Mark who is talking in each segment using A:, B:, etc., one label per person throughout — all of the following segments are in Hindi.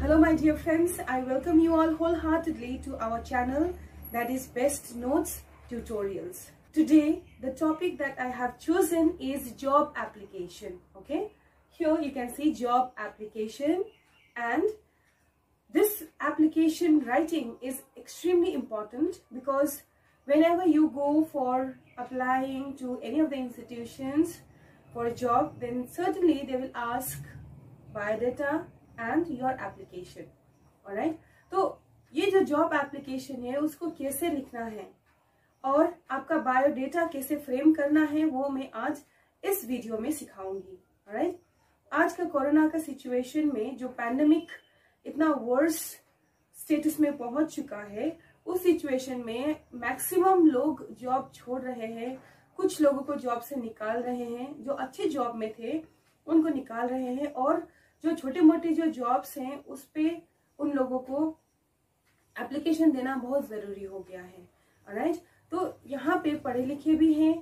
A: Hello my dear friends, I welcome you all wholeheartedly to our channel that is Best Notes Tutorials. Today, the topic that I have chosen is job application, okay? Here you can see job application and this application writing is extremely important because whenever you go for applying to any of the institutions for a job, then certainly they will ask biodata, and your application right तो ये जो जॉब एप्लीकेशन है उसको कैसे लिखना है और आपका बायोडेटा कैसे फ्रेम करना है वो मैं आज इस वीडियो में सिखाऊंगी राइट आज का कोरोना का सिचुएशन में जो पैंडमिक इतना वर्स स्टेटस में पहुंच चुका है उस सिचुएशन में मैक्सिमम लोग जॉब छोड़ रहे हैं कुछ लोगों को जॉब से निकाल रहे हैं जो अच्छे जॉब में थे उनको निकाल रहे हैं और जो छोटे मोटे जो जॉब्स हैं उस पर उन लोगों को एप्लीकेशन देना बहुत ज़रूरी हो गया है राइट right? तो यहाँ पे पढ़े लिखे भी हैं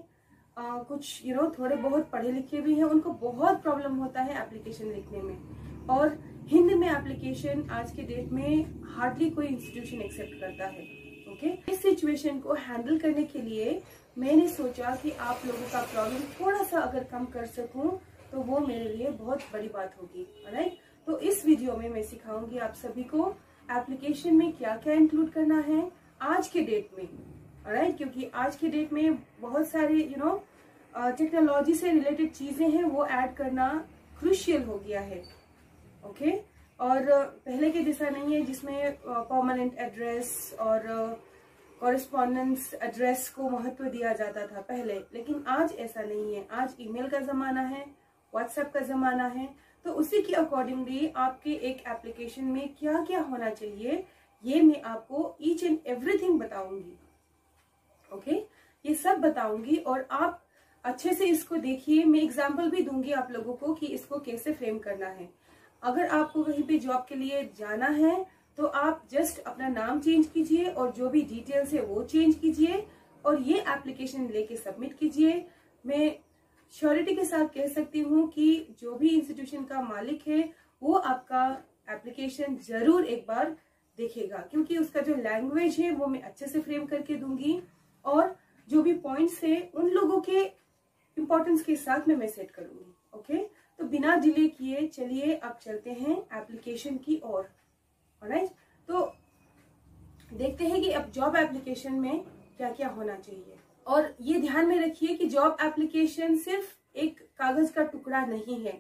A: कुछ यू you नो know, थोड़े बहुत पढ़े लिखे भी हैं उनको बहुत प्रॉब्लम होता है एप्लीकेशन लिखने में और हिंद में एप्लीकेशन आज के डेट में हार्डली कोई इंस्टीट्यूशन एक्सेप्ट करता है ओके okay? इस सिचुएशन को हैंडल करने के लिए मैंने सोचा कि आप लोगों का प्रॉब्लम थोड़ा सा अगर कम कर सकूँ तो वो मेरे लिए बहुत बड़ी बात होगी राइट तो इस वीडियो में मैं सिखाऊंगी आप सभी को एप्लीकेशन में क्या क्या इंक्लूड करना है आज के डेट में राइट क्योंकि आज के डेट में बहुत सारे यू नो टेक्नोलॉजी से रिलेटेड चीजें हैं वो ऐड करना क्रुशियल हो गया है ओके okay? और पहले के जैसा नहीं है जिसमें परमानेंट एड्रेस और कॉरेस्पॉन्डेंस एड्रेस को महत्व दिया जाता था पहले लेकिन आज ऐसा नहीं है आज ईमेल का जमाना है व्हाट्सएप का जमाना है तो उसी के अकॉर्डिंगली आपके एक एप्लीकेशन में क्या क्या होना चाहिए ये मैं आपको ईच एंड एवरीथिंग बताऊंगी ओके okay? ये सब बताऊंगी और आप अच्छे से इसको देखिए मैं एग्जाम्पल भी दूंगी आप लोगों को कि इसको कैसे फ्रेम करना है अगर आपको कहीं पे जॉब के लिए जाना है तो आप जस्ट अपना नाम चेंज कीजिए और जो भी डिटेल्स है वो चेंज कीजिए और ये एप्लीकेशन लेके सबमिट कीजिए मैं श्योरिटी के साथ कह सकती हूँ कि जो भी इंस्टीट्यूशन का मालिक है वो आपका एप्लीकेशन जरूर एक बार देखेगा क्योंकि उसका जो लैंग्वेज है वो मैं अच्छे से फ्रेम करके दूंगी और जो भी पॉइंट्स है उन लोगों के इम्पोर्टेंस के साथ मैं मैं सेट करूंगी ओके तो बिना डिले किए चलिए अब चलते हैं एप्लीकेशन की ओर राइट तो देखते हैं कि अब जॉब एप्लीकेशन में क्या क्या होना चाहिए और ये ध्यान में रखिए कि जॉब एप्लीकेशन सिर्फ एक कागज का टुकड़ा नहीं है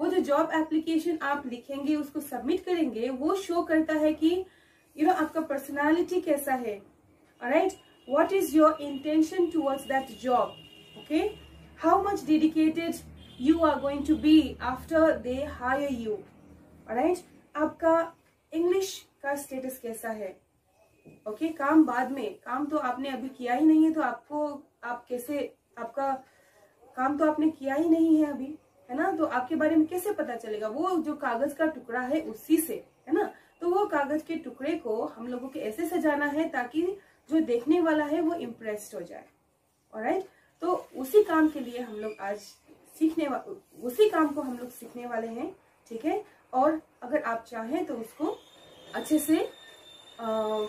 A: वो जो जॉब एप्लीकेशन आप लिखेंगे उसको सबमिट करेंगे वो शो करता है कि यू you नो know, आपका पर्सनालिटी कैसा है right what is your intention towards that job okay how much dedicated you are going to be after they hire you right आपका इंग्लिश का स्टेटस कैसा है ओके okay, काम बाद में काम तो आपने अभी किया ही नहीं है तो आपको आप कैसे आपका काम तो आपने किया ही नहीं है अभी है ना तो आपके बारे में कैसे पता चलेगा वो जो कागज का टुकड़ा है उसी से है ना तो वो कागज के टुकड़े को हम लोगों के ऐसे सजाना है ताकि जो देखने वाला है वो इम्प्रेस्ड हो जाए और तो उसी काम के लिए हम लोग आज सीखने उसी काम को हम लोग सीखने वाले हैं ठीक है और अगर आप चाहें तो उसको अच्छे से आ,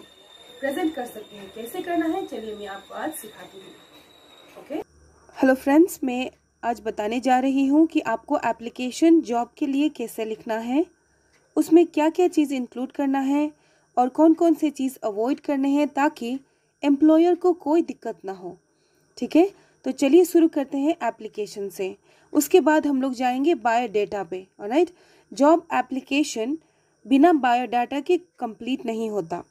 A: प्रेजेंट कर सकते हैं कैसे करना है चलिए मैं आपको आज सिखाती हूँ ओके हेलो फ्रेंड्स मैं आज बताने जा रही हूँ कि आपको एप्लीकेशन जॉब के लिए कैसे लिखना है उसमें क्या क्या चीज़ इंक्लूड करना है और कौन कौन से चीज़ अवॉइड करने हैं ताकि एम्प्लॉयर को कोई दिक्कत ना हो ठीक है तो चलिए शुरू करते हैं एप्लीकेशन से उसके बाद हम लोग जाएंगे बायोडाटा पे राइट जॉब एप्लीकेशन बिना बायोडाटा के कंप्लीट नहीं होता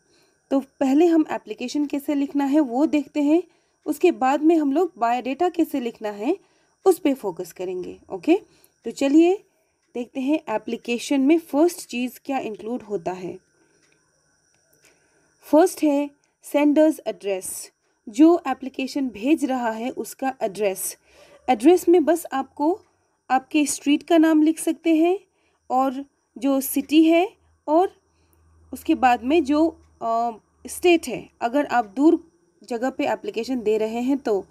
A: तो पहले हम एप्लीकेशन कैसे लिखना है वो देखते हैं उसके बाद में हम लोग बायोडेटा कैसे लिखना है उस पर फोकस करेंगे ओके तो चलिए देखते हैं एप्लीकेशन में फ़र्स्ट चीज़ क्या इंक्लूड होता है फर्स्ट है सेंडर्स एड्रेस जो एप्लीकेशन भेज रहा है उसका एड्रेस एड्रेस में बस आपको आपके स्ट्रीट का नाम लिख सकते हैं और जो सिटी है और उसके बाद में जो स्टेट है अगर आप दूर जगह पे एप्लीकेशन दे रहे हैं तो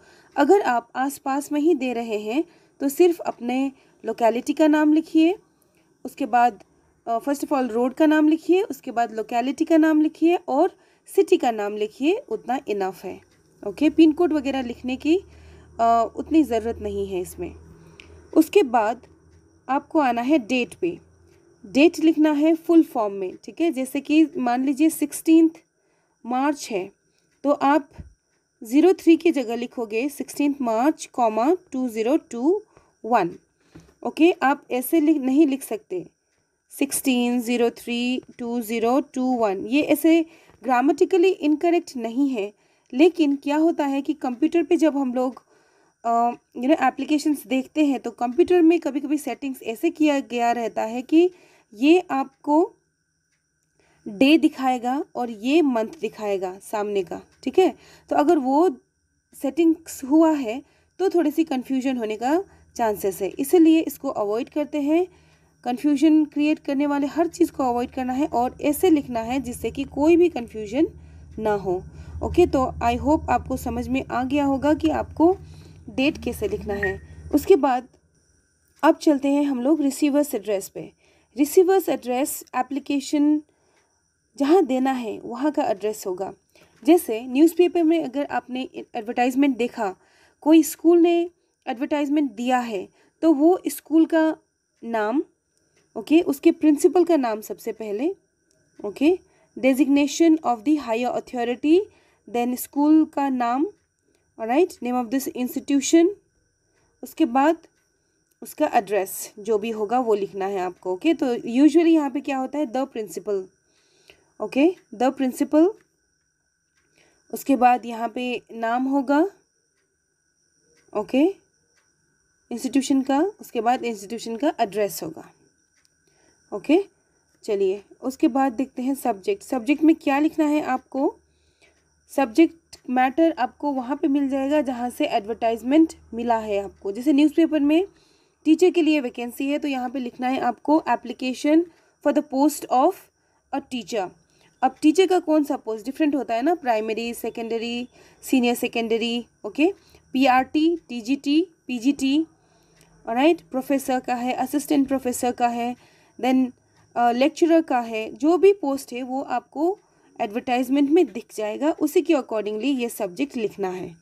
A: अगर आप आसपास में ही दे रहे हैं तो सिर्फ अपने लोकेलिटी का नाम लिखिए उसके बाद फर्स्ट ऑफ ऑल रोड का नाम लिखिए उसके बाद लोकेलिटी का नाम लिखिए और सिटी का नाम लिखिए उतना इनफ है ओके पिन कोड वगैरह लिखने की आ, उतनी ज़रूरत नहीं है इसमें उसके बाद आपको आना है डेट पे डेट लिखना है फुल फॉर्म में ठीक है जैसे कि मान लीजिए सिक्सटीन मार्च है तो आप ज़ीरो थ्री की जगह लिखोगे sixteen March comma two zero two one okay आप ऐसे लिख नहीं लिख सकते sixteen zero three two zero two one ये ऐसे ग्रामेटिकली इनकरेक्ट नहीं है लेकिन क्या होता है कि कंप्यूटर पे जब हम लोग यू नो एप्लीकेशंस देखते हैं तो कंप्यूटर में कभी कभी सेटिंग्स ऐसे किया गया रहता है कि ये आपको डे दिखाएगा और ये मंथ दिखाएगा सामने का ठीक है तो अगर वो सेटिंग्स हुआ है तो थोड़ी सी कन्फ्यूजन होने का चांसेस है इसीलिए इसको अवॉइड करते हैं कन्फ्यूजन क्रिएट करने वाले हर चीज़ को अवॉइड करना है और ऐसे लिखना है जिससे कि कोई भी कन्फ्यूजन ना हो ओके तो आई होप आपको समझ में आ गया होगा कि आपको डेट कैसे लिखना है उसके बाद अब चलते हैं हम लोग रिसीवर्स एड्रेस पे रिसीवर्स एड्रेस एप्लीकेशन जहाँ देना है वहाँ का एड्रेस होगा जैसे न्यूज़पेपर में अगर आपने एडवर्टाइजमेंट देखा कोई स्कूल ने एडवर्टाइजमेंट दिया है तो वो स्कूल का नाम ओके उसके प्रिंसिपल का नाम सबसे पहले okay designation of the higher authority then school का नाम right name of this institution उसके बाद उसका एड्रेस जो भी होगा वो लिखना है आपको ओके तो यूजुअली यहाँ पे क्या होता है the principal okay the principal उसके बाद यहाँ पे नाम होगा ओके इंस्टीट्यूशन का उसके बाद इंस्टीट्यूशन का एड्रेस होगा ओके चलिए उसके बाद देखते हैं सब्जेक्ट सब्जेक्ट में क्या लिखना है आपको सब्जेक्ट मैटर आपको वहाँ पे मिल जाएगा जहाँ से एडवर्टाइजमेंट मिला है आपको जैसे न्यूज़पेपर में टीचर के लिए वैकेंसी है तो यहाँ पे लिखना है आपको application for the post of a teacher अब टीचर का कौन सा पोस्ट डिफरेंट होता है ना primary secondary senior secondary okay P R T T G T P G T right professor का है असिस्टेंट प्रोफेसर का है देन लेक्चरर uh, का है जो भी पोस्ट है वो आपको एडवर्टाइजमेंट में दिख जाएगा उसी के अकॉर्डिंगली ये सब्जेक्ट लिखना है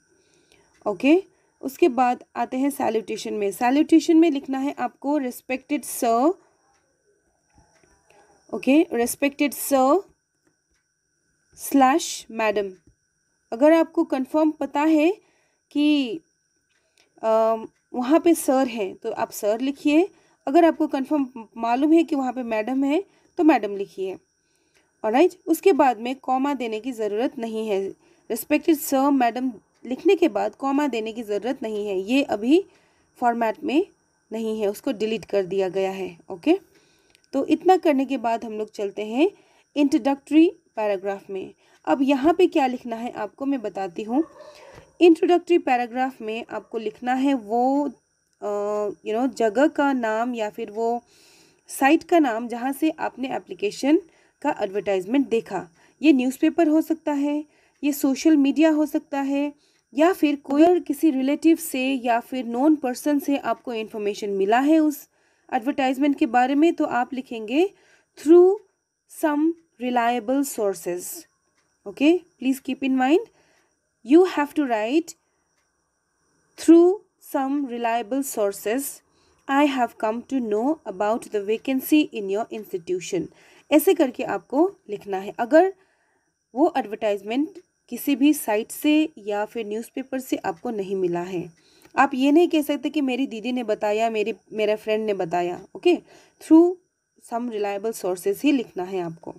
A: ओके okay? उसके बाद आते हैं सैल्यूटेशन में सैल्यूटेशन में लिखना है आपको respected sir okay respected sir slash madam अगर आपको कंफर्म पता है कि वहाँ पे सर है तो आप सर लिखिए अगर आपको कंफर्म मालूम है कि वहाँ पे मैडम है तो मैडम लिखिए और राइट उसके बाद में कॉमा देने की ज़रूरत नहीं है रिस्पेक्टेड सर मैडम लिखने के बाद कॉमा देने की ज़रूरत नहीं है ये अभी फॉर्मेट में नहीं है उसको डिलीट कर दिया गया है ओके तो इतना करने के बाद हम लोग चलते हैं इंट्रोडक्टरी पैराग्राफ में अब यहाँ पे क्या लिखना है आपको मैं बताती हूँ इंट्रोडक्टरी पैराग्राफ में आपको लिखना है वो यू नो जगह का नाम या फिर वो साइट का नाम जहाँ से आपने एप्लीकेशन का एडवर्टाइजमेंट देखा ये न्यूज़पेपर हो सकता है ये सोशल मीडिया हो सकता है या फिर कोई किसी रिलेटिव से या फिर नॉन पर्सन से आपको इन्फॉर्मेशन मिला है उस एडवर्टाइजमेंट के बारे में तो आप लिखेंगे through some reliable sources okay please keep in mind you have to write through some reliable sources I have come to know about the vacancy in your institution ऐसे करके आपको लिखना है अगर वो एडवर्टाइजमेंट किसी भी साइट से या फिर न्यूज़पेपर से आपको नहीं मिला है आप ये नहीं कह सकते कि मेरी दीदी ने बताया मेरे मेरा फ्रेंड ने बताया okay through some reliable sources ही लिखना है आपको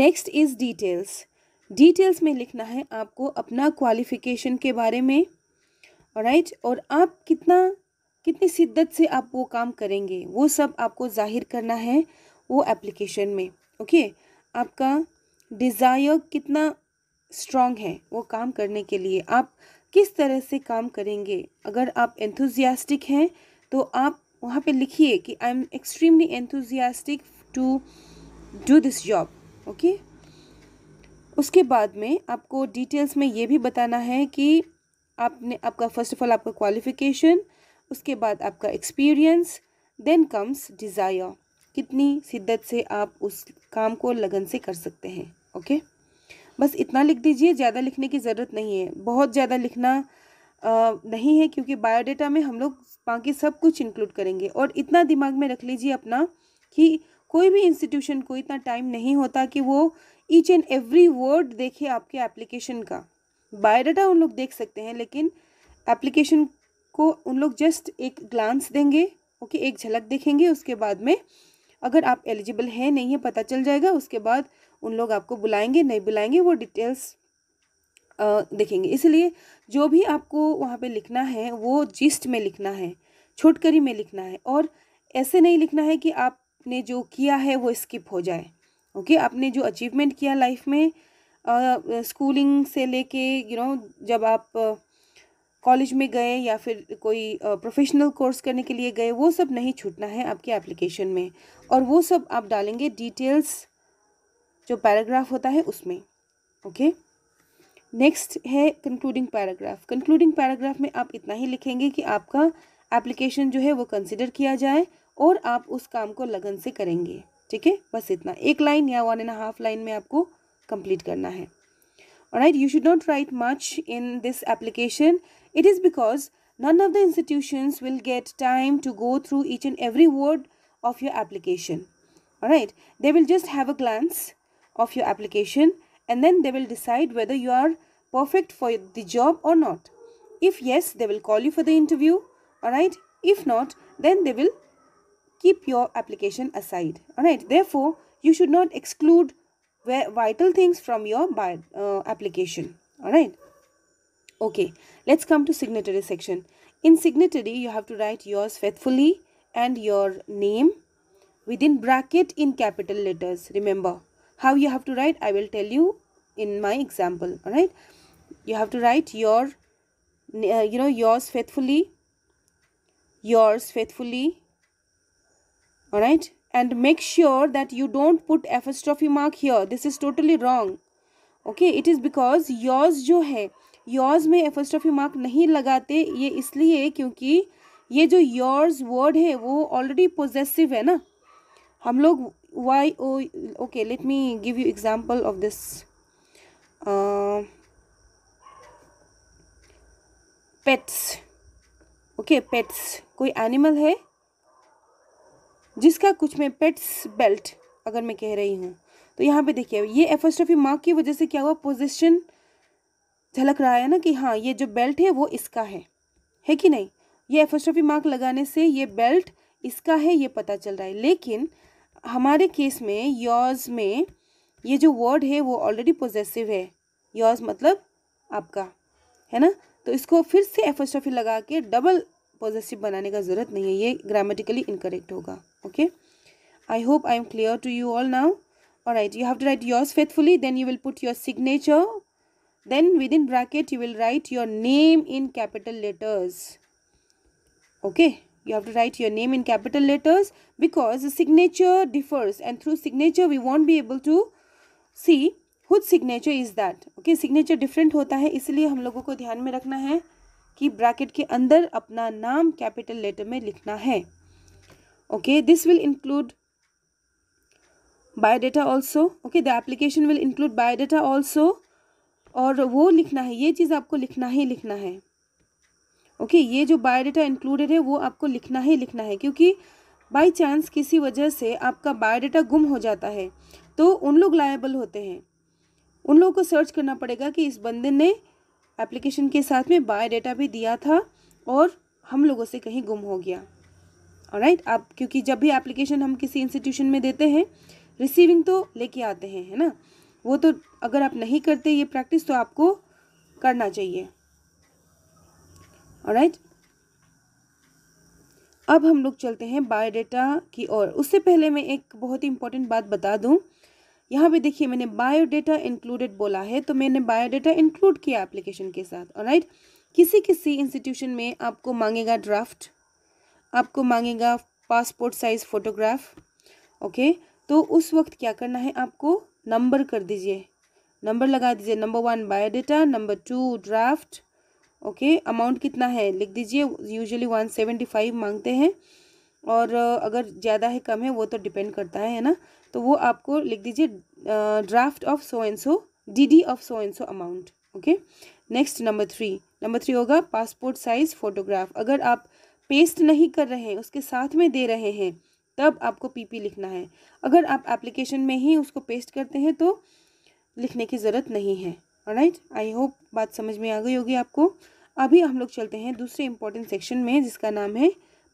A: नेक्स्ट इज़ डिटेल्स डिटेल्स में लिखना है आपको अपना क्वालिफिकेशन के बारे में राइट और आप कितना कितनी शिद्दत से आप वो काम करेंगे वो सब आपको जाहिर करना है वो एप्लीकेशन में ओके आपका डिज़ायर कितना स्ट्रांग हैं वो काम करने के लिए आप किस तरह से काम करेंगे अगर आप एंथुजियास्टिक हैं तो आप वहाँ पे लिखिए कि I am extremely enthusiastic to do this job okay उसके बाद में आपको डिटेल्स में ये भी बताना है कि आपने आपका फर्स्ट ऑफ ऑल आपका क्वालिफिकेशन उसके बाद आपका एक्सपीरियंस देन कम्स डिज़ायर कितनी शिद्दत से आप उस काम को लगन से कर सकते हैं ओके okay? बस इतना लिख दीजिए ज़्यादा लिखने की ज़रूरत नहीं है बहुत ज़्यादा लिखना आ, नहीं है क्योंकि बायोडाटा में हम लोग बाकी सब कुछ इंक्लूड करेंगे और इतना दिमाग में रख लीजिए अपना कि कोई भी इंस्टीट्यूशन को इतना टाइम नहीं होता कि वो ईच एंड एवरी वर्ड देखे आपके एप्लीकेशन का बायोडाटा उन लोग देख सकते हैं लेकिन एप्लीकेशन को उन लोग जस्ट एक ग्लांस देंगे ओके एक झलक देखेंगे उसके बाद में अगर आप एलिजिबल हैं नहीं है पता चल जाएगा उसके बाद उन लोग आपको बुलाएंगे नहीं बुलाएंगे वो डिटेल्स देखेंगे इसलिए जो भी आपको वहाँ पे लिखना है वो जिस्ट में लिखना है छोटकरी में लिखना है और ऐसे नहीं लिखना है कि आपने जो किया है वो स्किप हो जाए ओके आपने जो अचीवमेंट किया लाइफ में स्कूलिंग से लेके यू नो जब आप कॉलेज में गए या फिर कोई प्रोफेशनल कोर्स करने के लिए गए वो सब नहीं छूटना है आपके एप्लीकेशन में और वो सब आप डालेंगे डिटेल्स जो पैराग्राफ होता है उसमें ओके नेक्स्ट है कंक्लूडिंग पैराग्राफ कंक्लूडिंग पैराग्राफ में आप इतना ही लिखेंगे कि आपका एप्लीकेशन जो है वो कंसिडर किया जाए और आप उस काम को लगन से करेंगे ठीक है बस इतना एक लाइन या वन एंड हाफ लाइन में आपको कंप्लीट करना है right you should not write much in this application it is because none of the institutions will get time to go through each and every word of your application right they will just have a glance of your application and then they will decide whether you are perfect for the job or not. If yes, they will call you for the interview. Alright. If not, then they will keep your application aside. Alright. Therefore, you should not exclude vital things from your bio, uh, application. Alright. Okay. Let's come to signatory section. In signatory, you have to write yours faithfully and your name within bracket in capital letters. Remember. how you have to write i will tell you in my example all right you have to write your uh, you know yours faithfully yours faithfully all right and make sure that you don't put apostrophe mark here this is totally wrong okay it is because yours jo hai yours mein apostrophe mark nahi lagate ye isliye kyunki ये जो yours word है वो already possessive है ना हम लोग why oh okay let me give you example of this uh, pets okay pets कोई एनिमल है जिसका कुछ में पेट्स बेल्ट अगर मैं कह रही हूँ तो यहाँ पे देखिए ये एफोस्ट्रोफी मार्क की वजह से क्या हुआ पोजिशन झलक रहा है ना कि हाँ ये जो बेल्ट है वो इसका है है कि नहीं ये एफोस्ट्रॉफी मार्क लगाने से ये बेल्ट इसका है ये पता चल रहा है लेकिन हमारे केस में योज में ये जो वर्ड है वो ऑलरेडी पॉजिटिव है योज मतलब आपका है ना तो इसको फिर से एफोस्ट्रॉफी लगा के डबल पॉजिटिव बनाने का ज़रूरत नहीं है ये ग्रामेटिकली इनकरेक्ट होगा okay I hope I am clear to you all now और right you have to write yours faithfully then you will put your signature then within bracket you will write your name in capital letters okay you have to write your name in capital letters because the signature differs and through signature we won't be able to see whose signature is that okay signature different hota hai isliye hum logo ko dhyan mein rakhna hai ki bracket ke andar apna naam capital letter mein likhna hai okay this will include biodata also okay the application will include biodata also और वो लिखना है ये चीज़ आपको लिखना ही लिखना है ओके ये जो बायोडाटा इंक्लूडेड है वो आपको लिखना ही लिखना है क्योंकि बाई चांस किसी वजह से आपका बायोडाटा गुम हो जाता है तो उन लोग लायबल होते हैं उन लोगों को सर्च करना पड़ेगा कि इस बंदे ने एप्लीकेशन के साथ में बायोडाटा भी दिया था और हम लोगों से कहीं गुम हो गया और राइट आप क्योंकि जब भी एप्लीकेशन हम किसी इंस्टीट्यूशन में देते हैं रिसीविंग तो लेके आते हैं है ना वो तो अगर आप नहीं करते ये प्रैक्टिस तो आपको करना चाहिए राइट अब हम लोग चलते हैं बायोडेटा की ओर उससे पहले मैं एक बहुत ही इंपॉर्टेंट बात बता दूं यहाँ पे देखिए मैंने बायोडेटा इंक्लूडेड बोला है तो मैंने बायोडेटा इंक्लूड किया एप्लीकेशन के साथ राइट किसी किसी इंस्टीट्यूशन में आपको मांगेगा ड्राफ्ट आपको मांगेगा पासपोर्ट साइज़ फ़ोटोग्राफ ओके तो उस वक्त क्या करना है आपको नंबर कर दीजिए नंबर लगा दीजिए number one biodata number two draft okay amount कितना है लिख दीजिए यूजुअली वन सेवेंटी फाइव मांगते हैं और अगर ज़्यादा है कम है वो तो डिपेंड करता है है ना तो वो आपको लिख दीजिए draft of so and so D D of so and so amount okay next number three number three होगा पासपोर्ट साइज़ फ़ोटोग्राफ अगर आप पेस्ट नहीं कर रहे हैं उसके साथ में दे रहे हैं तब आपको पीपी लिखना है अगर आप एप्लीकेशन में ही उसको पेस्ट करते हैं तो लिखने की ज़रूरत नहीं है राइट आई होप बात समझ में आ गई होगी आपको अभी हम लोग चलते हैं दूसरे इम्पोर्टेंट सेक्शन में जिसका नाम है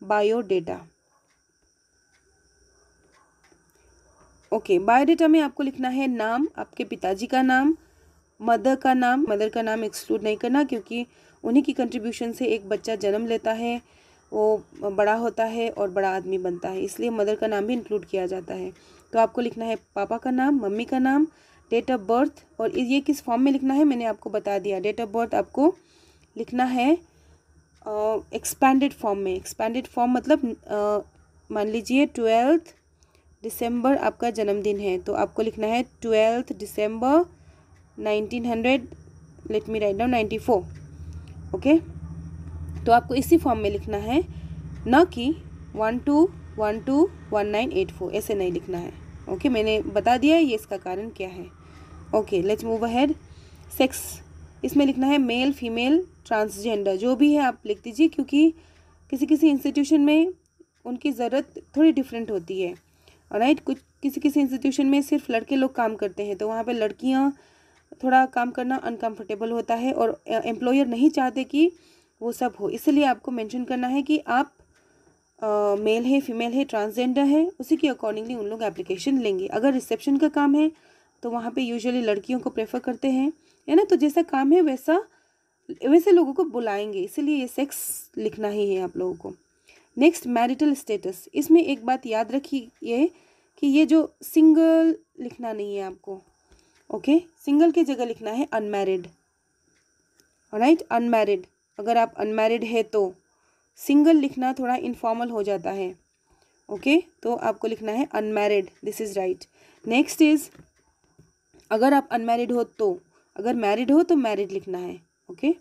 A: बायोडेटा ओके बायोडेटा में आपको लिखना है नाम आपके पिताजी का नाम मदर का नाम मदर का नाम एक्सक्लूड नहीं करना क्योंकि उन्हीं की कंट्रीब्यूशन से एक बच्चा जन्म लेता है वो बड़ा होता है और बड़ा आदमी बनता है इसलिए मदर का नाम भी इंक्लूड किया जाता है तो आपको लिखना है पापा का नाम मम्मी का नाम डेट ऑफ बर्थ और ये किस फॉर्म में लिखना है मैंने आपको बता दिया डेट ऑफ बर्थ आपको लिखना है एक्सपेंडेड फॉर्म में एक्सपेंडेड फॉर्म मतलब मान लीजिए ट्वेल्थ दिसंबर आपका जन्मदिन है तो आपको लिखना है twelfth December nineteen hundred let me write down ninety four okay तो आपको इसी फॉर्म में लिखना है न कि one two one two one nine eight four ऐसे नहीं लिखना है ओके okay? मैंने बता दिया है ये इसका कारण क्या है okay let's move ahead sex इसमें लिखना है मेल फीमेल ट्रांसजेंडर जो भी है आप लिख दीजिए क्योंकि किसी किसी इंस्टीट्यूशन में उनकी ज़रूरत थोड़ी डिफरेंट होती है राइट कुछ किसी किसी इंस्टीट्यूशन में सिर्फ लड़के लोग काम करते हैं तो वहाँ पे लड़कियाँ थोड़ा काम करना अनकम्फर्टेबल होता है और एम्प्लॉयर नहीं चाहते कि वो सब हो इसलिए आपको मैंशन करना है कि आप मेल मेल है फीमेल है ट्रांसजेंडर है उसी के अकॉर्डिंगली उन लोग एप्लीकेशन लेंगे अगर रिसेप्शन का काम है तो वहाँ पे यूजुअली लड़कियों को प्रेफर करते हैं है ना तो जैसा काम है वैसा वैसे लोगों को बुलाएंगे इसीलिए ये सेक्स लिखना ही है आप लोगों को नेक्स्ट मैरिटल स्टेटस इसमें एक बात याद रखी ये कि ये जो सिंगल लिखना नहीं है आपको ओके सिंगल की जगह लिखना है अनमैरिड राइट अनमैरिड अगर आप अनमैरिड है तो सिंगल लिखना थोड़ा इनफॉर्मल हो जाता है ओके okay? तो आपको लिखना है unmarried this is right next is अगर आप अनमेरिड हो तो अगर मैरिड हो तो मैरिड लिखना है ओके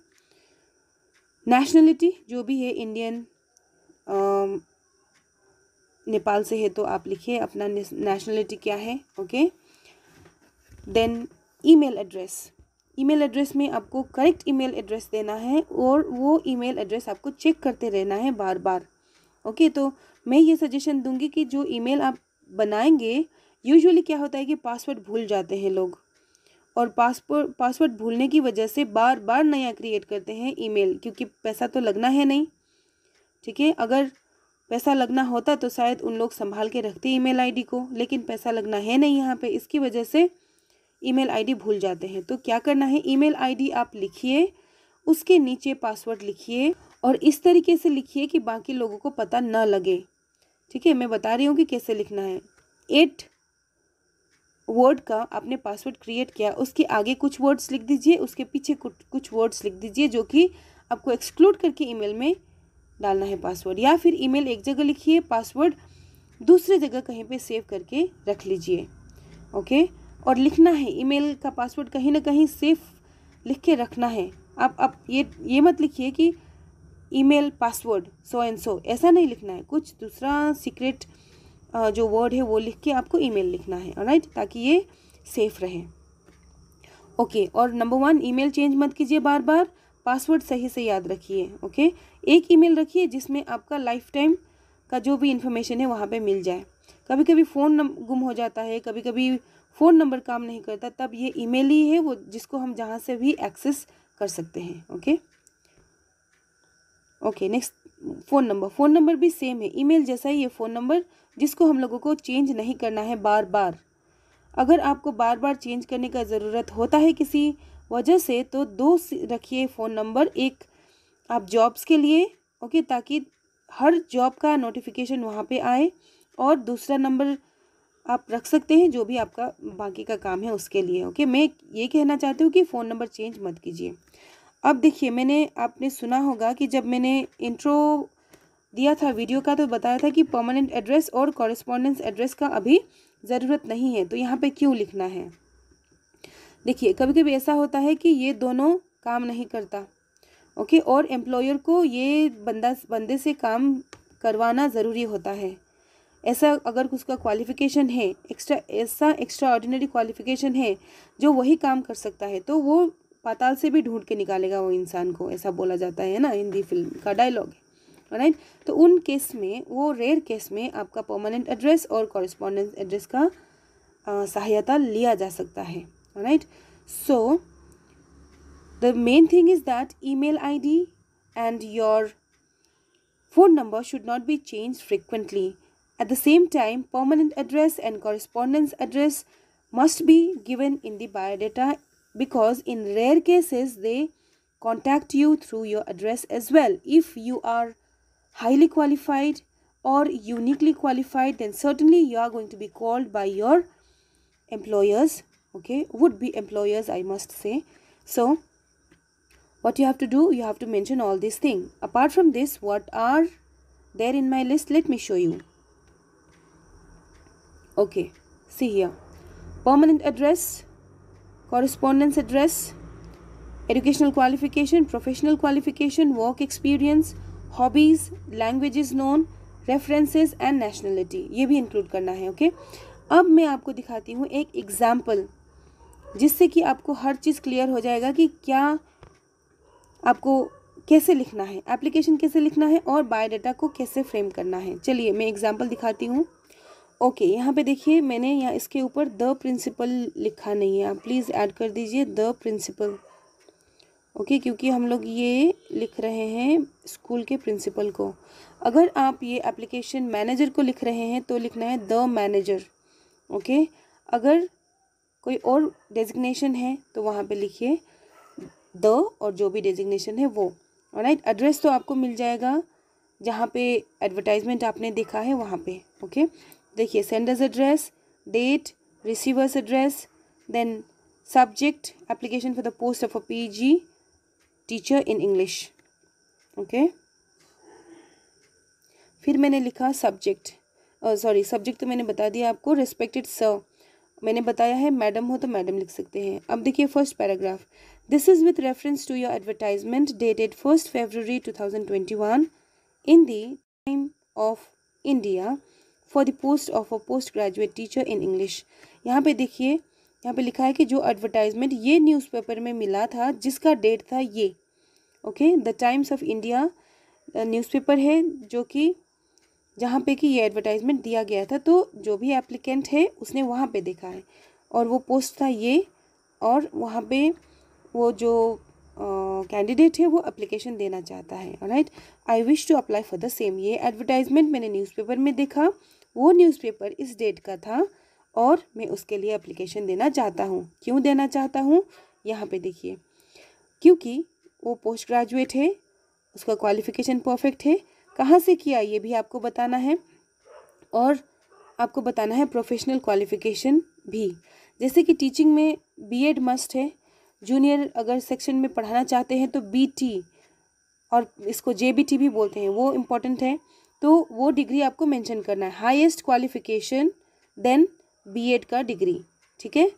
A: नेशनलिटी जो भी है इंडियन नेपाल से है तो आप लिखिए अपना नेशनलिटी क्या है okay then email address email address में आपको करेक्ट ईमेल एड्रेस देना है और वो ईमेल एड्रेस आपको चेक करते रहना है बार बार ओके तो मैं ये सजेशन दूंगी कि जो ईमेल आप बनाएंगे यूजुअली क्या होता है कि पासवर्ड भूल जाते हैं लोग और पासपोर्ट पासवर्ड भूलने की वजह से बार बार नया क्रिएट करते हैं ईमेल क्योंकि पैसा तो लगना है नहीं ठीक है अगर पैसा लगना होता तो शायद उन लोग संभाल के रखते ईमेल आईडी को लेकिन पैसा लगना है नहीं यहाँ पे इसकी वजह से ईमेल आईडी भूल जाते हैं तो क्या करना है ईमेल आईडी आप लिखिए उसके नीचे पासवर्ड लिखिए और इस तरीके से लिखिए कि बाकी लोगों को पता ना लगे ठीक है मैं बता रही हूँ कि कैसे लिखना है एट वर्ड का आपने पासवर्ड क्रिएट किया उसके आगे कुछ वर्ड्स लिख दीजिए उसके पीछे कुछ वर्ड्स लिख दीजिए जो कि आपको एक्सक्लूड करके ईमेल में डालना है पासवर्ड या फिर ईमेल एक जगह लिखिए पासवर्ड दूसरे जगह कहीं पे सेव करके रख लीजिए ओके और लिखना है ईमेल का पासवर्ड कहीं ना कहीं सेफ लिख के रखना है आप अब ये ये मत लिखिए कि email password so and so ऐसा नहीं लिखना है कुछ दूसरा सीक्रेट जो वर्ड है वो लिख के आपको ईमेल लिखना है राइट ताकि ये सेफ रहे ओके okay, और नंबर वन ईमेल चेंज मत कीजिए बार बार पासवर्ड सही से याद रखिए ओके okay? एक ईमेल रखिए जिसमें आपका लाइफ टाइम का जो भी इन्फॉर्मेशन है वहाँ पे मिल जाए कभी कभी फ़ोन गुम हो जाता है कभी कभी फ़ोन नंबर काम नहीं करता तब ये ईमेल ही है वो जिसको हम जहाँ से भी एक्सेस कर सकते हैं okay okay next phone number phone number भी सेम है ईमेल जैसा ही ये फ़ोन नंबर जिसको हम लोगों को चेंज नहीं करना है बार बार अगर आपको बार बार चेंज करने का ज़रूरत होता है किसी वजह से तो दो रखिए फ़ोन नंबर एक आप जॉब्स के लिए ओके ताकि हर जॉब का नोटिफिकेशन वहाँ पे आए और दूसरा नंबर आप रख सकते हैं जो भी आपका बाकी का काम है उसके लिए ओके मैं ये कहना चाहती हूँ कि फ़ोन नंबर चेंज मत कीजिए अब देखिए मैंने आपने सुना होगा कि जब मैंने इंट्रो दिया था वीडियो का तो बताया था कि परमानेंट एड्रेस और कॉरेस्पॉन्डेंस एड्रेस का अभी ज़रूरत नहीं है तो यहाँ पे क्यों लिखना है देखिए कभी कभी ऐसा होता है कि ये दोनों काम नहीं करता ओके और एम्प्लॉयर को ये बंदा बंदे से काम करवाना ज़रूरी होता है ऐसा अगर उसका क्वालिफ़िकेशन है एक्स्ट्रा ऐसा एक्स्ट्रा ऑर्डिनरी क्वालिफ़िकेशन है जो वही काम कर सकता है तो वो पाताल से भी ढूंढ के निकालेगा वो इंसान को ऐसा बोला जाता है ना हिंदी फिल्म का डायलॉग है राइट तो उन केस में वो रेयर केस में आपका परमानेंट एड्रेस और कॉरेस्पॉन्डेंट एड्रेस का सहायता लिया जा सकता है right so the main thing is that email ID and your phone number should not be change frequently at the same time permanent address and correspondence address must be given in the because in rare cases they contact you through your address as well. If you are highly qualified or uniquely qualified then certainly you are going to be called by your employers okay would be employers I must say. So what you have to do you have to mention all these things. Apart from this what are there in my list let me show you. Okay see here permanent address correspondence address, educational qualification, professional qualification, work experience, hobbies, languages known, references and nationality. ये भी include करना है okay? अब मैं आपको दिखाती हूँ एक example जिससे कि आपको हर चीज़ clear हो जाएगा कि क्या आपको कैसे लिखना है एप्लीकेशन कैसे लिखना है और बायोडाटा को कैसे फ्रेम करना है चलिए मैं एग्जांपल दिखाती हूँ ओके यहाँ पे देखिए मैंने यहाँ इसके ऊपर द प्रिंसिपल लिखा नहीं है आप प्लीज़ ऐड कर दीजिए द प्रिंसिपल ओके क्योंकि हम लोग ये लिख रहे हैं स्कूल के प्रिंसिपल को अगर आप ये एप्लीकेशन मैनेजर को लिख रहे हैं तो लिखना है द मैनेजर ओके अगर कोई और डेजिग्नेशन है तो वहाँ पे लिखिए द और जो भी डेजिग्नेशन है वो राइट एड्रेस तो आपको मिल जाएगा जहाँ पे एडवर्टाइजमेंट आपने देखा है वहाँ पे ओके देखिए sender's address date receiver's address then subject application for the post of a P teacher in English okay फिर मैंने लिखा सब्जेक्ट सॉरी सब्जेक्ट तो मैंने बता दिया आपको रिस्पेक्टेड सर मैंने बताया है मैडम हो तो मैडम लिख सकते हैं अब देखिए first paragraph this is with reference to your advertisement dated first February two thousand twenty one in the time of India for the post of a post graduate teacher in English यहाँ पे देखिए यहाँ पे लिखा है कि जो एडवर्टाइजमेंट ये न्यूज़पेपर में मिला था जिसका डेट था ये okay the Times of India newspaper है जो कि जहाँ पे कि ये एडवर्टाइजमेंट दिया गया था तो जो भी एप्लीकेंट है उसने वहाँ पे देखा है और वो पोस्ट था ये और वहाँ पे वो जो कैंडिडेट uh, है वो अप्लीकेशन देना चाहता है right I wish to apply for the same ये एडवर्टाइजमेंट मैंने न्यूज़पेपर में देखा वो न्यूज़पेपर इस डेट का था और मैं उसके लिए अप्लीकेशन देना चाहता हूँ क्यों देना चाहता हूँ यहाँ पे देखिए क्योंकि वो पोस्ट ग्रेजुएट है उसका क्वालिफिकेशन परफेक्ट है कहाँ से किया ये भी आपको बताना है और आपको बताना है प्रोफेशनल क्वालिफिकेशन भी जैसे कि टीचिंग में बीएड मस्ट है जूनियर अगर सेक्शन में पढ़ाना चाहते हैं तो बीटी और इसको जेबीटी भी बोलते हैं वो इम्पोर्टेंट है तो वो डिग्री आपको मेंशन करना है हाईएस्ट क्वालिफिकेशन देन बीएड का डिग्री ठीक है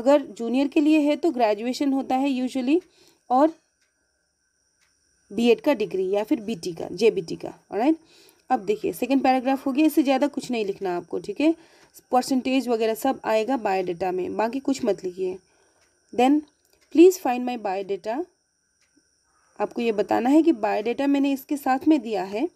A: अगर जूनियर के लिए है तो ग्रेजुएशन होता है यूजुअली और बीएड का डिग्री या फिर बीटी का जेबीटी का राइट अब देखिए सेकेंड पैराग्राफ हो गया इससे ज़्यादा कुछ नहीं लिखना आपको ठीक है परसेंटेज वगैरह सब आएगा बायोडाटा में बाकी कुछ मत लिखिए then please find my biodata आपको ये बताना है कि बायोडाटा मैंने इसके साथ में दिया है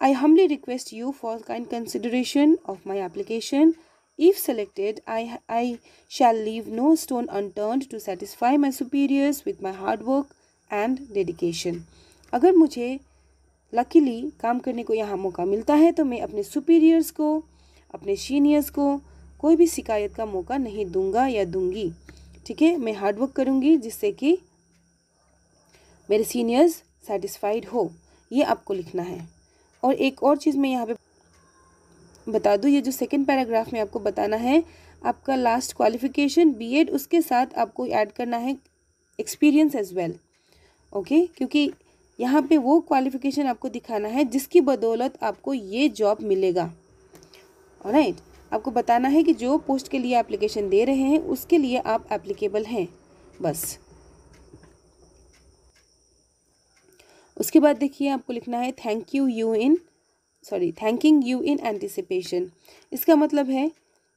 A: I humbly request you for kind consideration of my application. If selected, I, I shall leave no stone unturned to satisfy my superiors with my hard work and dedication. अगर मुझे लकीली काम करने को यहाँ मौका मिलता है तो मैं अपने सुपीरियर्स को अपने सीनियर्स को कोई भी शिकायत का मौका नहीं दूंगा या दूंगी ठीक है मैं हार्डवर्क करूँगी जिससे कि मेरे सीनियर्स सेटिस्फाइड हो ये आपको लिखना है और एक और चीज़ मैं यहाँ पे बता दूँ ये जो सेकेंड पैराग्राफ में आपको बताना है आपका लास्ट क्वालिफिकेशन बीएड उसके साथ आपको ऐड करना है एक्सपीरियंस एज वेल ओके क्योंकि यहाँ पे वो क्वालिफिकेशन आपको दिखाना है जिसकी बदौलत आपको ये जॉब मिलेगा राइट आपको बताना है कि जो पोस्ट के लिए एप्लीकेशन दे रहे हैं उसके लिए आप एप्लीकेबल हैं बस उसके बाद देखिए आपको लिखना है thank you you in sorry thanking you in anticipation इसका मतलब है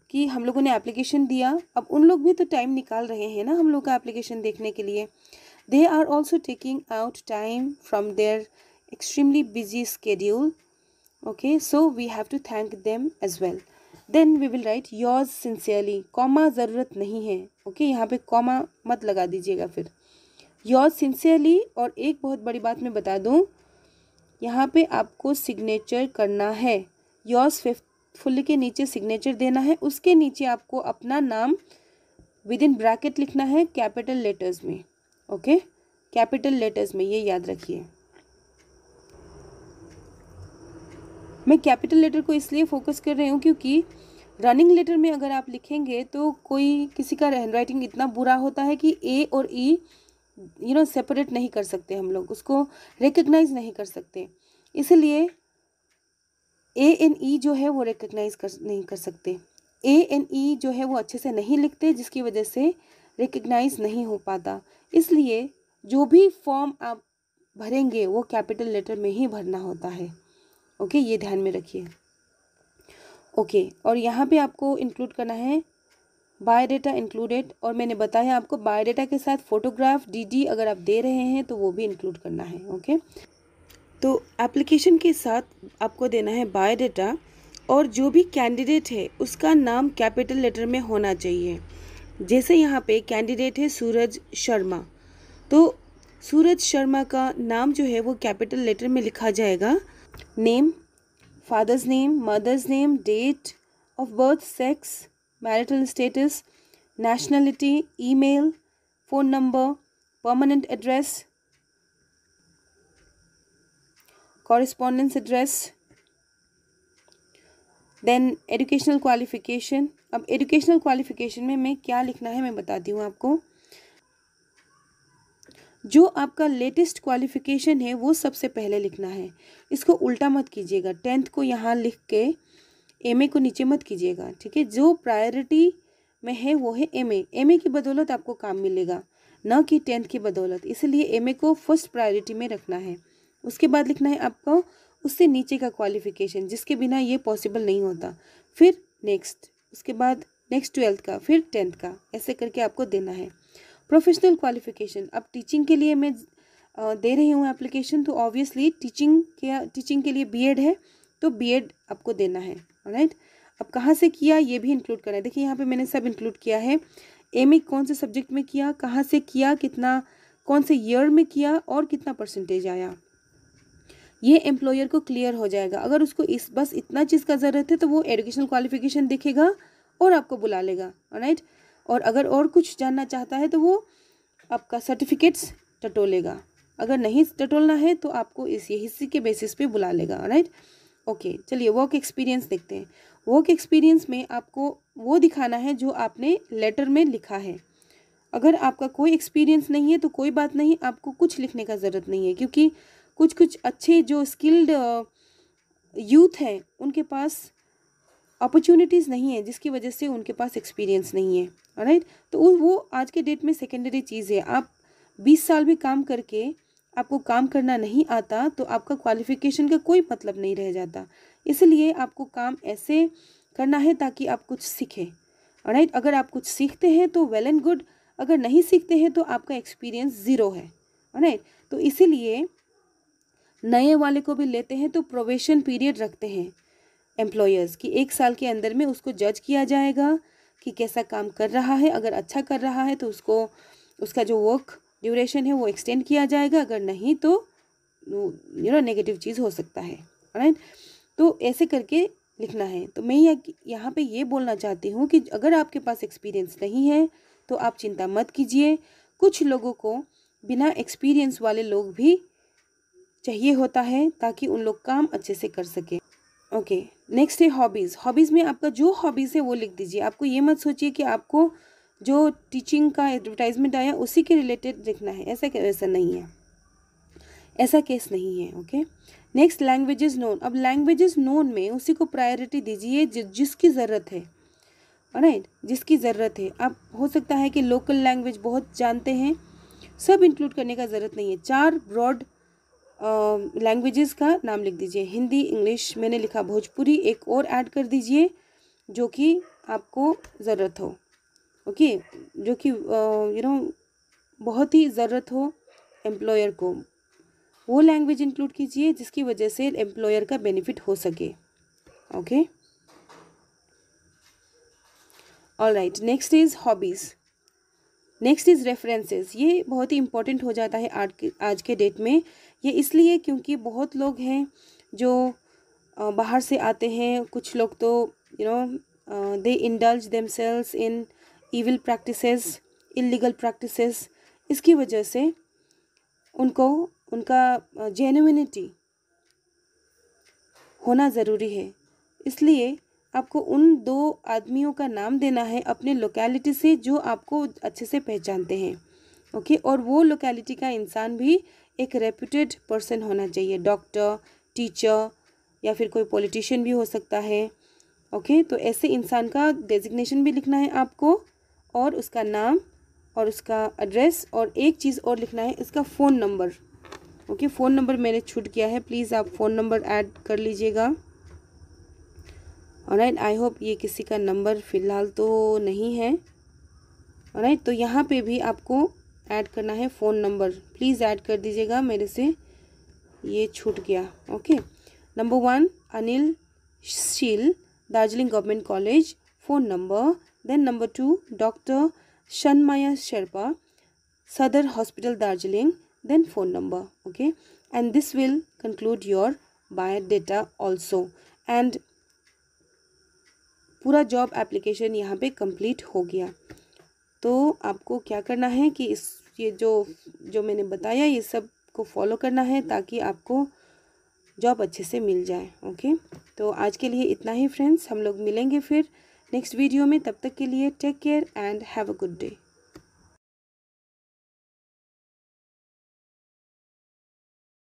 A: कि हम लोगों ने एप्लीकेशन दिया अब उन लोग भी तो टाइम निकाल रहे हैं ना हम लोग का एप्लीकेशन देखने के लिए they are also taking out time from their extremely busy schedule okay so we have to thank them as well then we will write yours sincerely comma ज़रूरत नहीं है ओके okay? यहाँ पे कॉमा मत लगा दीजिएगा फिर योर सिंसियरली और एक बहुत बड़ी बात मैं बता दूँ यहाँ पे आपको सिग्नेचर करना है योर्स फुल के नीचे सिग्नेचर देना है उसके नीचे आपको अपना नाम विद इन ब्रैकेट लिखना है कैपिटल लेटर्स में ओके कैपिटल लेटर्स में ये याद रखिए मैं कैपिटल लेटर को इसलिए फोकस कर रही हूँ क्योंकि रनिंग लेटर में अगर आप लिखेंगे तो कोई किसी का हैंड राइटिंग इतना बुरा होता है कि ए और E e you know separate नहीं कर सकते हम लोग उसको रिकग्नाइज नहीं कर सकते इसलिए ए एन ई जो है वो रिकग्नाइज कर नहीं कर सकते ए एन ई जो है वो अच्छे से नहीं लिखते जिसकी वजह से रिकग्नाइज नहीं हो पाता इसलिए जो भी फॉर्म आप भरेंगे वो कैपिटल लेटर में ही भरना होता है ओके ये ध्यान में रखिए ओके और यहाँ पे आपको इंक्लूड करना है डेटा इंक्लूडेड और मैंने बताया आपको डेटा के साथ फोटोग्राफ डीडी अगर आप दे रहे हैं तो वो भी इंक्लूड करना है ओके तो एप्लीकेशन के साथ आपको देना है डेटा और जो भी कैंडिडेट है उसका नाम कैपिटल लेटर में होना चाहिए जैसे यहाँ पे कैंडिडेट है सूरज शर्मा तो सूरज शर्मा का नाम जो है वो कैपिटल लेटर में लिखा जाएगा name father's name mother's name date of birth sex marital status, nationality, email, phone number, permanent address, correspondence address, then educational qualification अब एजुकेशनल क्वालिफिकेशन में मैं क्या लिखना है मैं बताती हूँ आपको जो आपका लेटेस्ट क्वालिफिकेशन है वो सबसे पहले लिखना है इसको उल्टा मत कीजिएगा टेंथ को यहाँ लिख के एम ए को नीचे मत कीजिएगा ठीक है जो प्रायोरिटी में है वो है एम एम ए की बदौलत आपको काम मिलेगा न कि टेंथ की बदौलत इसलिए एम ए को फर्स्ट प्रायोरिटी में रखना है उसके बाद लिखना है आपको उससे नीचे का क्वालिफिकेशन जिसके बिना ये पॉसिबल नहीं होता फिर नेक्स्ट उसके बाद नेक्स्ट ट्वेल्थ का फिर टेंथ का ऐसे करके आपको देना है प्रोफेशनल क्वालिफिकेशन अब टीचिंग के लिए मैं दे रही हूँ एप्लीकेशन तो ऑब्वियसली टीचिंग के टीचिंग के लिए बीएड है तो बीएड आपको देना है राइट अब कहाँ से किया ये भी इंक्लूड करना है देखिए यहाँ पे मैंने सब इंक्लूड किया है एम ए कौन से सब्जेक्ट में किया कहाँ से किया कितना कौन से ईयर में किया और कितना परसेंटेज आया ये एम्प्लॉयर को क्लियर हो जाएगा अगर उसको इस बस इतना चीज़ का ज़रूरत है तो वो एडुकेशन क्वालिफिकेशन देखेगा और आपको बुला लेगा राइट और अगर और कुछ जानना चाहता है तो वो आपका सर्टिफिकेट्स टटोलेगा अगर नहीं टटोलना है तो आपको इस हिस्से के बेसिस पे बुला लेगा राइट ओके चलिए वर्क एक्सपीरियंस देखते हैं वर्क एक्सपीरियंस में आपको वो दिखाना है जो आपने लेटर में लिखा है अगर आपका कोई एक्सपीरियंस नहीं है तो कोई बात नहीं आपको कुछ लिखने का ज़रूरत नहीं है क्योंकि कुछ कुछ अच्छे जो स्किल्ड यूथ हैं उनके पास अपॉर्चुनिटीज़ नहीं है जिसकी वजह से उनके पास एक्सपीरियंस नहीं है राइट तो वो आज के डेट में सेकेंडरी चीज़ है आप बीस साल भी काम करके आपको काम करना नहीं आता तो आपका क्वालिफ़िकेशन का कोई मतलब नहीं रह जाता इसलिए आपको काम ऐसे करना है ताकि आप कुछ सीखें राइट अगर आप कुछ सीखते हैं तो वेल एंड गुड अगर नहीं सीखते हैं तो आपका एक्सपीरियंस ज़ीरो है राइट तो इसीलिए नए वाले को भी लेते हैं तो प्रोवेशन पीरियड रखते हैं एम्प्लॉयर्स कि एक साल के अंदर में उसको जज किया जाएगा कि कैसा काम कर रहा है अगर अच्छा कर रहा है तो उसको उसका जो वर्क ड्यूरेशन है वो एक्सटेंड किया जाएगा अगर नहीं तो यू नो नेगेटिव चीज़ हो सकता है राइट तो ऐसे करके लिखना है तो मैं यहाँ पे ये बोलना चाहती हूँ कि अगर आपके पास एक्सपीरियंस नहीं है तो आप चिंता मत कीजिए कुछ लोगों को बिना एक्सपीरियंस वाले लोग भी चाहिए होता है ताकि उन लोग काम अच्छे से कर सकें ओके नेक्स्ट है हॉबीज़ हॉबीज़ में आपका जो हॉबीज़ है वो लिख दीजिए आपको ये मत सोचिए कि आपको जो टीचिंग का एडवर्टाइजमेंट आया उसी के रिलेटेड लिखना है ऐसा ऐसा नहीं है ऐसा केस नहीं है ओके नेक्स्ट लैंग्वेजेस नोन अब लैंग्वेजेस नोन में उसी को प्रायोरिटी दीजिए जि, जिसकी ज़रूरत है राइट जिसकी ज़रूरत है आप हो सकता है कि लोकल लैंग्वेज बहुत जानते हैं सब इंक्लूड करने का ज़रूरत नहीं है चार ब्रॉड लैंग्वेजेस का नाम लिख दीजिए हिंदी इंग्लिश मैंने लिखा भोजपुरी एक और ऐड कर दीजिए जो कि आपको ज़रूरत हो ओके जो कि यू नो बहुत ही ज़रूरत हो एम्प्लॉयर को वो लैंग्वेज इंक्लूड कीजिए जिसकी वजह से एम्प्लॉयर का बेनिफिट हो सके okay all right next is hobbies next is references ये बहुत ही इम्पोर्टेंट हो जाता है आज के आज के डेट में ये इसलिए क्योंकि बहुत लोग हैं जो बाहर से आते हैं कुछ लोग तो you know they indulge themselves in evil practices illegal practices इसकी वजह से उनको उनका जेनविनिटी होना ज़रूरी है इसलिए आपको उन दो आदमियों का नाम देना है अपने लोकेलिटी से जो आपको अच्छे से पहचानते हैं ओके और वो लोकेलिटी का इंसान भी एक रेप्यूटेड पर्सन होना चाहिए डॉक्टर टीचर या फिर कोई पॉलिटिशियन भी हो सकता है ओके तो ऐसे इंसान का डेजिग्नेशन भी लिखना है आपको और उसका नाम और उसका एड्रेस और एक चीज़ और लिखना है इसका phone number okay phone number मैंने छूट किया है प्लीज़ आप फ़ोन नंबर ऐड कर लीजिएगा और आई होप ये किसी का नंबर फ़िलहाल तो नहीं है और तो यहाँ पे भी आपको ऐड करना है फ़ोन नंबर प्लीज़ ऐड कर दीजिएगा मेरे से ये छूट गया okay number one Anil Sheel Darjeeling government college phone number Then number two, Dr. Shanmaya Sherpa, Sadar Hospital Darjeeling. Then phone number. Okay. And this will conclude your biodata also. And पूरा जॉब एप्लीकेशन यहाँ पे कंप्लीट हो गया तो आपको क्या करना है कि इस ये जो जो मैंने बताया ये सब को फॉलो करना है ताकि आपको जॉब अच्छे से मिल जाए ओके तो आज के लिए इतना ही फ्रेंड्स हम लोग मिलेंगे फिर नेक्स्ट वीडियो में तब तक के लिए take care and have a good day